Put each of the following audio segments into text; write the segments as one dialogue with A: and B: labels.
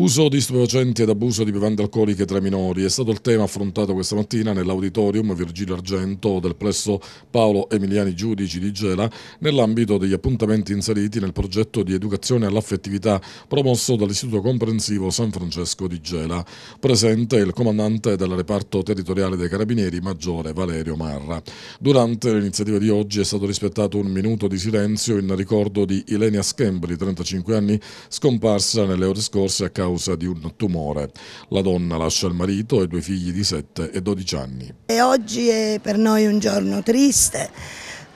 A: Uso di stupefacenti ed abuso di bevande alcoliche tra i minori è stato il tema affrontato questa mattina nell'auditorium Virgilio Argento del plesso Paolo Emiliani Giudici di Gela nell'ambito degli appuntamenti inseriti nel progetto di educazione all'affettività promosso dall'Istituto Comprensivo San Francesco di Gela. Presente il comandante del reparto territoriale dei Carabinieri, Maggiore Valerio Marra. Durante l'iniziativa di oggi è stato rispettato un minuto di silenzio in ricordo di Ilenia Schembri, 35 anni, scomparsa nelle ore scorse a causa causa di un tumore. La donna lascia il marito e due figli di 7 e 12 anni.
B: E oggi è per noi un giorno triste.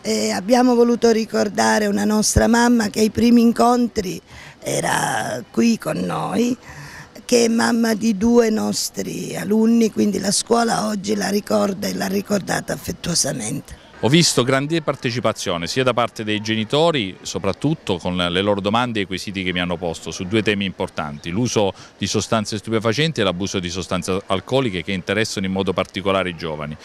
B: E abbiamo voluto ricordare una nostra mamma che ai primi incontri era qui con noi che è mamma di due nostri alunni, quindi la scuola oggi la ricorda e l'ha ricordata affettuosamente.
C: Ho visto grande partecipazione sia da parte dei genitori, soprattutto con le loro domande e i quesiti che mi hanno posto su due temi importanti, l'uso di sostanze stupefacenti e l'abuso di sostanze alcoliche che interessano in modo particolare i giovani.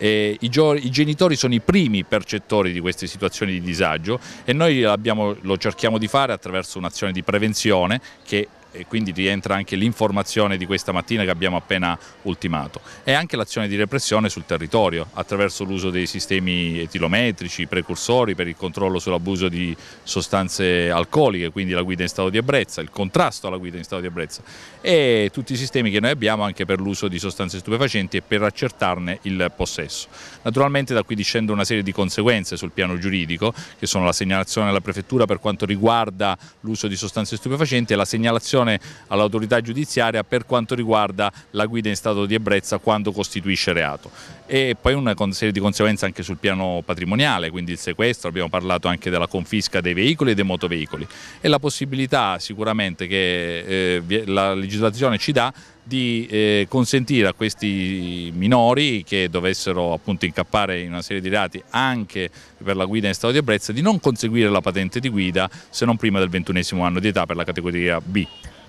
C: I, I genitori sono i primi percettori di queste situazioni di disagio e noi abbiamo, lo cerchiamo di fare attraverso un'azione di prevenzione che e quindi rientra anche l'informazione di questa mattina che abbiamo appena ultimato e anche l'azione di repressione sul territorio attraverso l'uso dei sistemi etilometrici, precursori per il controllo sull'abuso di sostanze alcoliche, quindi la guida in stato di ebbrezza, il contrasto alla guida in stato di ebbrezza e tutti i sistemi che noi abbiamo anche per l'uso di sostanze stupefacenti e per accertarne il possesso. Naturalmente da qui discende una serie di conseguenze sul piano giuridico che sono la segnalazione alla prefettura per quanto riguarda l'uso di sostanze stupefacenti e la segnalazione comunicazione all'autorità giudiziaria per quanto riguarda la guida in stato di ebbrezza quando costituisce reato e poi una serie di conseguenze anche sul piano patrimoniale, quindi il sequestro, abbiamo parlato anche della confisca dei veicoli e dei motoveicoli e la possibilità sicuramente che eh, la legislazione ci dà di eh, consentire a questi minori che dovessero appunto incappare in una serie di reati anche per la guida in stato di ebbrezza di non conseguire la patente di guida se non prima del ventunesimo anno di età per la categoria B.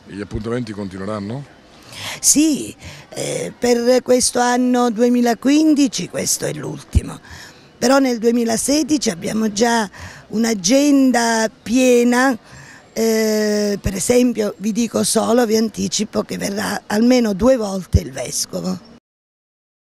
C: E gli appuntamenti
B: continueranno? Sì, eh, per questo anno 2015 questo è l'ultimo, però nel 2016 abbiamo già un'agenda piena, eh, per esempio vi dico solo, vi anticipo che verrà almeno due volte il Vescovo.